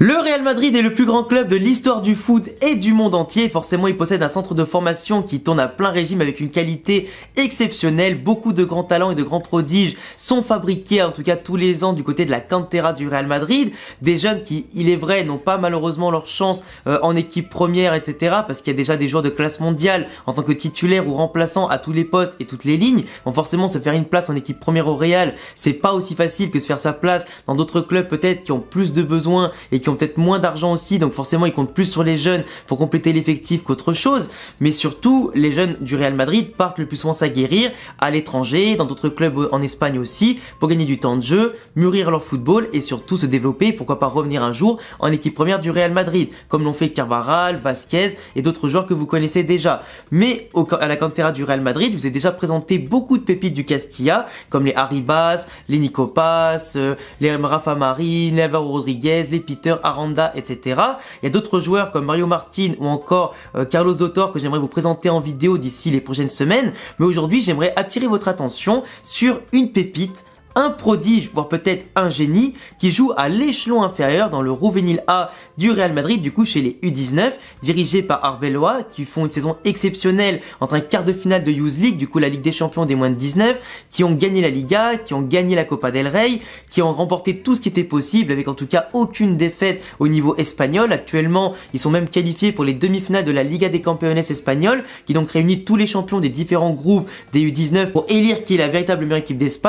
Le Real Madrid est le plus grand club de l'histoire du foot et du monde entier. Forcément, il possède un centre de formation qui tourne à plein régime avec une qualité exceptionnelle. Beaucoup de grands talents et de grands prodiges sont fabriqués, en tout cas tous les ans, du côté de la cantera du Real Madrid. Des jeunes qui, il est vrai, n'ont pas malheureusement leur chance euh, en équipe première, etc. Parce qu'il y a déjà des joueurs de classe mondiale en tant que titulaire ou remplaçant à tous les postes et toutes les lignes. forcément, se faire une place en équipe première au Real, c'est pas aussi facile que se faire sa place dans d'autres clubs peut-être qui ont plus de besoins et qui ont peut-être moins d'argent aussi, donc forcément ils comptent plus sur les jeunes pour compléter l'effectif qu'autre chose. Mais surtout, les jeunes du Real Madrid partent le plus souvent s'aguerrir à l'étranger, dans d'autres clubs en Espagne aussi, pour gagner du temps de jeu, mûrir leur football et surtout se développer, pourquoi pas revenir un jour en équipe première du Real Madrid, comme l'ont fait Carvajal, Vasquez et d'autres joueurs que vous connaissez déjà. Mais à la cantera du Real Madrid, vous avez déjà présenté beaucoup de pépites du Castilla, comme les Arribas, les Nicopas, euh, les Rafa Marin, les Rodriguez, les Peter, Aranda, etc. Il y a d'autres joueurs comme Mario Martin ou encore euh, Carlos Dotor que j'aimerais vous présenter en vidéo d'ici les prochaines semaines. Mais aujourd'hui, j'aimerais attirer votre attention sur une pépite un prodige, voire peut-être un génie, qui joue à l'échelon inférieur dans le Rouvenil A du Real Madrid, du coup chez les U19, dirigés par Arbeloa, qui font une saison exceptionnelle entre un quart de finale de Youth League, du coup la Ligue des Champions des moins de 19, qui ont gagné la Liga, qui ont gagné la Copa del Rey, qui ont remporté tout ce qui était possible, avec en tout cas aucune défaite au niveau espagnol. Actuellement, ils sont même qualifiés pour les demi-finales de la Liga des Campeones Espagnoles, qui donc réunit tous les champions des différents groupes des U19 pour élire qui est la véritable meilleure équipe d'Espagne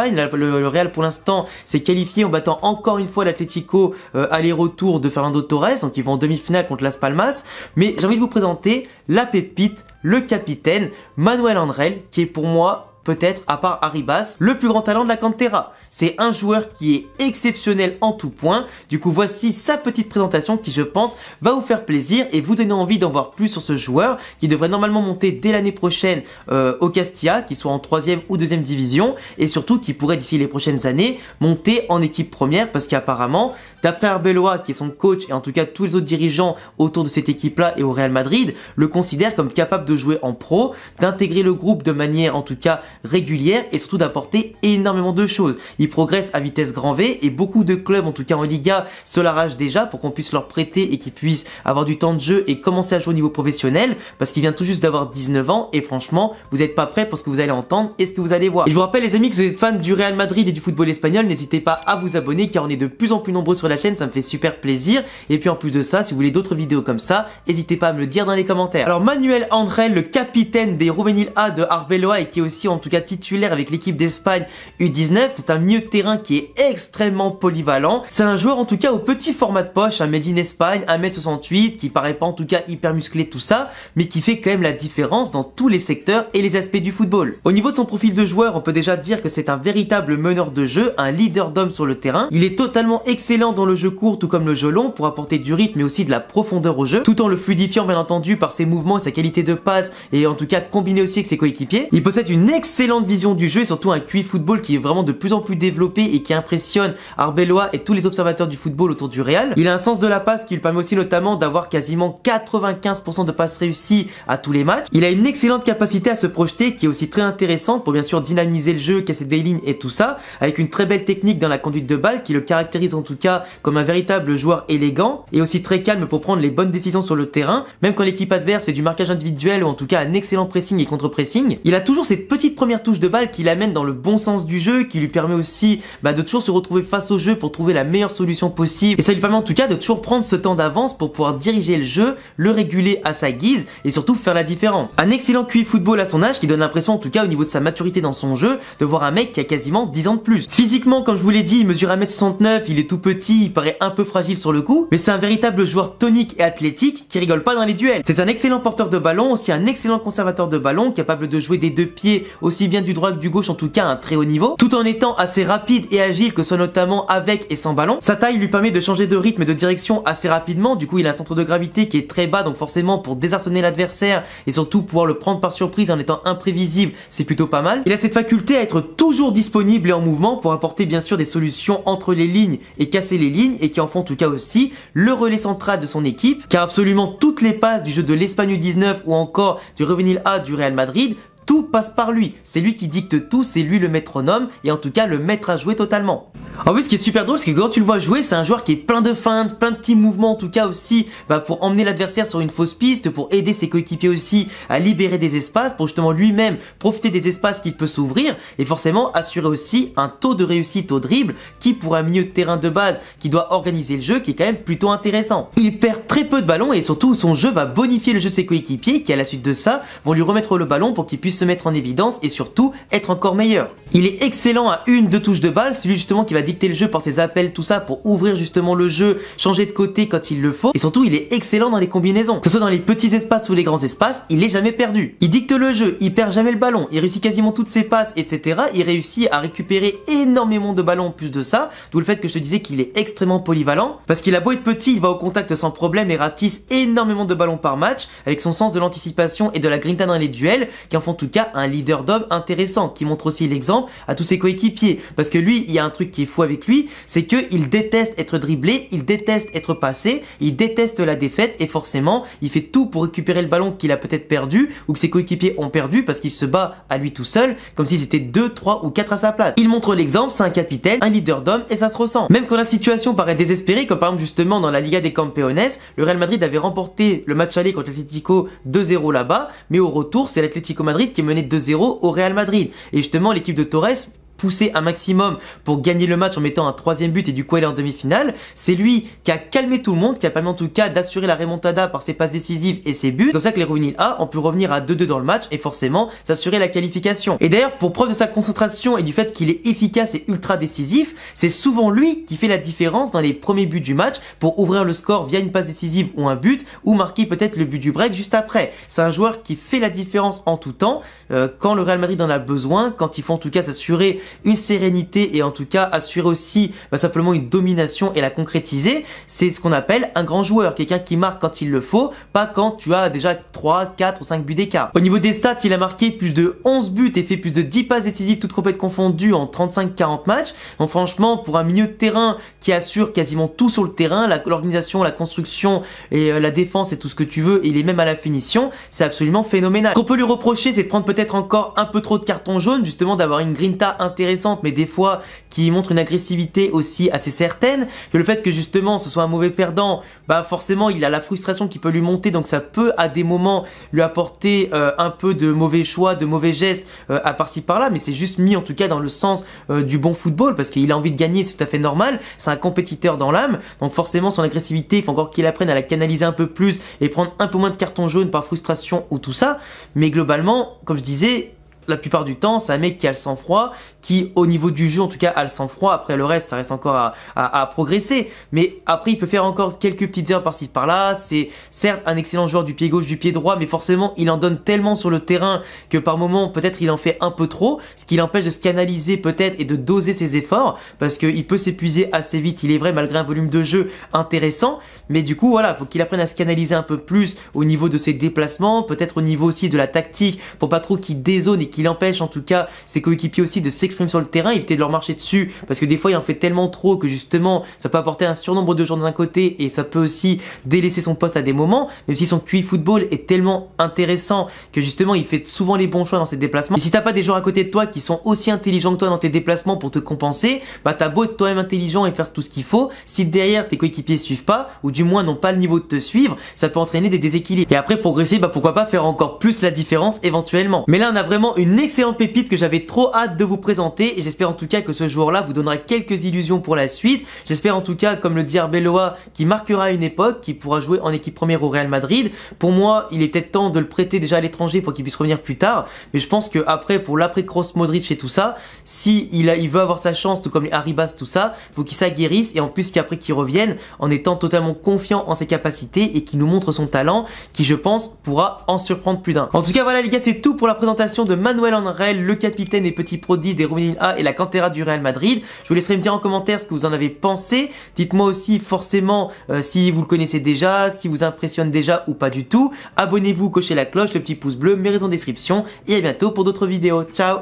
pour l'instant c'est qualifié en battant encore une fois L'Atletico à euh, aller-retour de Fernando Torres, donc ils vont en demi-finale contre Las Palmas. Mais j'ai envie de vous présenter la pépite, le capitaine Manuel Andrel, qui est pour moi peut-être à part Arribas, le plus grand talent de la Cantera. C'est un joueur qui est exceptionnel en tout point. Du coup, voici sa petite présentation qui, je pense, va vous faire plaisir et vous donner envie d'en voir plus sur ce joueur qui devrait normalement monter dès l'année prochaine euh, au Castilla, qu'il soit en 3 ou 2 division et surtout qui pourrait d'ici les prochaines années monter en équipe première parce qu'apparemment D'après Arbeloa, qui est son coach et en tout cas tous les autres dirigeants autour de cette équipe-là et au Real Madrid, le considère comme capable de jouer en pro, d'intégrer le groupe de manière en tout cas régulière et surtout d'apporter énormément de choses. Il progresse à vitesse grand V et beaucoup de clubs, en tout cas en Liga, se l'arrachent déjà pour qu'on puisse leur prêter et qu'ils puissent avoir du temps de jeu et commencer à jouer au niveau professionnel parce qu'il vient tout juste d'avoir 19 ans et franchement, vous n'êtes pas prêt pour ce que vous allez entendre et ce que vous allez voir. je vous rappelle les amis que vous êtes fan du Real Madrid et du football espagnol, n'hésitez pas à vous abonner car on est de plus en plus nombreux sur la chaîne, ça me fait super plaisir. Et puis en plus de ça, si vous voulez d'autres vidéos comme ça, n'hésitez pas à me le dire dans les commentaires. Alors Manuel André, le capitaine des Rouvenil A de Arbeloa et qui est aussi en tout cas titulaire avec l'équipe d'Espagne U19, c'est un milieu de terrain qui est extrêmement polyvalent. C'est un joueur en tout cas au petit format de poche, un made in Espagne, 1m68, qui paraît pas en tout cas hyper musclé tout ça, mais qui fait quand même la différence dans tous les secteurs et les aspects du football. Au niveau de son profil de joueur, on peut déjà dire que c'est un véritable meneur de jeu, un leader d'homme sur le terrain. Il est totalement excellent le jeu court tout comme le jeu long pour apporter du rythme mais aussi de la profondeur au jeu, tout en le fluidifiant bien entendu par ses mouvements et sa qualité de passe et en tout cas de combiner aussi avec ses coéquipiers. Il possède une excellente vision du jeu et surtout un QI football qui est vraiment de plus en plus développé et qui impressionne Arbeloa et tous les observateurs du football autour du Real. Il a un sens de la passe qui lui permet aussi notamment d'avoir quasiment 95% de passes réussies à tous les matchs. Il a une excellente capacité à se projeter qui est aussi très intéressante pour bien sûr dynamiser le jeu, casser des lignes et tout ça, avec une très belle technique dans la conduite de balle qui le caractérise en tout cas comme un véritable joueur élégant et aussi très calme pour prendre les bonnes décisions sur le terrain, même quand l'équipe adverse fait du marquage individuel ou en tout cas un excellent pressing et contre-pressing, il a toujours cette petite première touche de balle qui l'amène dans le bon sens du jeu, qui lui permet aussi bah, de toujours se retrouver face au jeu pour trouver la meilleure solution possible et ça lui permet en tout cas de toujours prendre ce temps d'avance pour pouvoir diriger le jeu, le réguler à sa guise et surtout faire la différence. Un excellent QI football à son âge qui donne l'impression en tout cas au niveau de sa maturité dans son jeu de voir un mec qui a quasiment 10 ans de plus. Physiquement comme je vous l'ai dit il mesure 1m69, il est tout petit, il paraît un peu fragile sur le coup, mais c'est un véritable joueur tonique et athlétique qui rigole pas dans les duels. C'est un excellent porteur de ballon, aussi un excellent conservateur de ballon, capable de jouer des deux pieds, aussi bien du droit que du gauche, en tout cas à un très haut niveau, tout en étant assez rapide et agile, que ce soit notamment avec et sans ballon. Sa taille lui permet de changer de rythme et de direction assez rapidement, du coup il a un centre de gravité qui est très bas, donc forcément pour désarçonner l'adversaire et surtout pouvoir le prendre par surprise en étant imprévisible, c'est plutôt pas mal. Il a cette faculté à être toujours disponible et en mouvement pour apporter bien sûr des solutions entre les lignes et casser les et qui en font en tout cas aussi le relais central de son équipe car absolument toutes les passes du jeu de l'Espagne 19 ou encore du Revenil A du Real Madrid tout passe par lui. C'est lui qui dicte tout, c'est lui le métronome et en tout cas le maître à jouer totalement. En plus, ce qui est super drôle, c'est que quand tu le vois jouer, c'est un joueur qui est plein de feintes, plein de petits mouvements en tout cas aussi, bah, pour emmener l'adversaire sur une fausse piste, pour aider ses coéquipiers aussi à libérer des espaces, pour justement lui-même profiter des espaces qu'il peut s'ouvrir et forcément assurer aussi un taux de réussite au dribble qui pour un milieu de terrain de base qui doit organiser le jeu qui est quand même plutôt intéressant. Il perd très peu de ballons et surtout son jeu va bonifier le jeu de ses coéquipiers qui à la suite de ça vont lui remettre le ballon pour qu'il puisse se mettre en évidence et surtout être encore meilleur. Il est excellent à une, deux touches de balle, c'est lui justement qui va dicter le jeu par ses appels, tout ça, pour ouvrir justement le jeu, changer de côté quand il le faut, et surtout il est excellent dans les combinaisons. Que ce soit dans les petits espaces ou les grands espaces, il est jamais perdu. Il dicte le jeu, il perd jamais le ballon, il réussit quasiment toutes ses passes, etc. Il réussit à récupérer énormément de ballons en plus de ça, d'où le fait que je te disais qu'il est extrêmement polyvalent, parce qu'il a beau être petit, il va au contact sans problème et ratisse énormément de ballons par match, avec son sens de l'anticipation et de la grinta dans les duels, qui en font tout cas un leader d'homme intéressant qui montre aussi l'exemple à tous ses coéquipiers. Parce que lui, il y a un truc qui est fou avec lui, c'est que il déteste être dribblé, il déteste être passé, il déteste la défaite et forcément, il fait tout pour récupérer le ballon qu'il a peut-être perdu ou que ses coéquipiers ont perdu parce qu'il se bat à lui tout seul comme s'ils étaient 2, 3 ou 4 à sa place. Il montre l'exemple, c'est un capitaine, un leader d'homme et ça se ressent. Même quand la situation paraît désespérée, comme par exemple justement dans la Liga des Campeones, le Real Madrid avait remporté le match aller contre l'Atlético 2-0 là-bas, mais au retour, c'est l'Atlético Madrid qui est menait 2-0 au Real Madrid. Et justement, l'équipe de Torres pousser un maximum pour gagner le match en mettant un troisième but et du coup il en demi-finale. C'est lui qui a calmé tout le monde, qui a permis en tout cas d'assurer la remontada par ses passes décisives et ses buts. C'est comme ça que les Rouvenil A ont pu revenir à 2-2 dans le match et forcément s'assurer la qualification. Et d'ailleurs, pour preuve de sa concentration et du fait qu'il est efficace et ultra décisif, c'est souvent lui qui fait la différence dans les premiers buts du match pour ouvrir le score via une passe décisive ou un but ou marquer peut-être le but du break juste après. C'est un joueur qui fait la différence en tout temps euh, quand le Real Madrid en a besoin, quand il faut en tout cas s'assurer une sérénité et en tout cas assurer aussi bah, simplement une domination et la concrétiser, c'est ce qu'on appelle un grand joueur, quelqu'un qui marque quand il le faut, pas quand tu as déjà 3, 4 ou 5 buts d'écart. Au niveau des stats, il a marqué plus de 11 buts et fait plus de 10 passes décisives toutes compétitions confondues en 35-40 matchs. Donc franchement, pour un milieu de terrain qui assure quasiment tout sur le terrain, l'organisation, la, construction et euh, la défense et tout ce que tu veux, il est même à la finition, c'est absolument phénoménal. Qu'on peut lui reprocher, c'est de prendre peut-être encore un peu trop de cartons jaune, justement d'avoir une grinta mais des fois qui montre une agressivité aussi assez certaine, que le fait que justement ce soit un mauvais perdant, bah forcément il a la frustration qui peut lui monter, donc ça peut à des moments lui apporter euh, un peu de mauvais choix, de mauvais gestes euh, à part ci par-là, mais c'est juste mis en tout cas dans le sens euh, du bon football, parce qu'il a envie de gagner, c'est tout à fait normal, c'est un compétiteur dans l'âme, donc forcément son agressivité, il faut encore qu'il apprenne à la canaliser un peu plus et prendre un peu moins de carton jaune par frustration ou tout ça, mais globalement, comme je disais, la plupart du temps, c'est un mec qui a le sang-froid, qui au niveau du jeu en tout cas a le sang-froid, après le reste ça reste encore à, progresser, mais après il peut faire encore quelques petites erreurs par-ci par-là, c'est certes un excellent joueur du pied gauche, du pied droit, mais forcément il en donne tellement sur le terrain que par moment peut-être il en fait un peu trop, ce qui l'empêche de se canaliser peut-être et de doser ses efforts, parce qu'il peut s'épuiser assez vite, il est vrai malgré un volume de jeu intéressant, mais du coup voilà, faut qu'il apprenne à se canaliser un peu plus au niveau de ses déplacements, peut-être au niveau aussi de la tactique, pour pas trop qu'il dézone et l'empêche empêche en tout cas ses coéquipiers aussi de s'exprimer sur le terrain, éviter de leur marcher dessus, parce que des fois il en fait tellement trop que justement ça peut apporter un surnombre de gens d'un côté et ça peut aussi délaisser son poste à des moments, même si son QI football est tellement intéressant que justement il fait souvent les bons choix dans ses déplacements. Et si t'as pas des gens à côté de toi qui sont aussi intelligents que toi dans tes déplacements pour te compenser, bah t'as beau être toi-même intelligent et faire tout ce qu'il faut, si derrière tes coéquipiers suivent pas, ou du moins n'ont pas le niveau de te suivre, ça peut entraîner des déséquilibres. Et après progresser, bah pourquoi pas faire encore plus la différence éventuellement. Mais là on a vraiment une excellente pépite que j'avais trop hâte de vous présenter et j'espère en tout cas que ce joueur-là vous donnera quelques illusions pour la suite. J'espère en tout cas, comme le dit Arbeloa, qui marquera une époque, qui pourra jouer en équipe première au Real Madrid. Pour moi, il est peut-être temps de le prêter déjà à l'étranger pour qu'il puisse revenir plus tard, mais je pense que après, pour l'après Cross Modric et tout ça, si il, a, il veut avoir sa chance, tout comme les Haribas, tout ça, faut qu'il s'aguerrisse et en plus qu'après qu'il revienne en étant totalement confiant en ses capacités et qui nous montre son talent, qui je pense pourra en surprendre plus d'un. En tout cas, voilà les gars, c'est tout pour la présentation de Manuel Anrel, le capitaine et petit prodige des A et la Cantera du Real Madrid. Je vous laisserai me dire en commentaire ce que vous en avez pensé. Dites-moi aussi forcément euh, si vous le connaissez déjà, si vous impressionne déjà ou pas du tout. Abonnez-vous, cochez la cloche, le petit pouce bleu, mes raisons en description et à bientôt pour d'autres vidéos. Ciao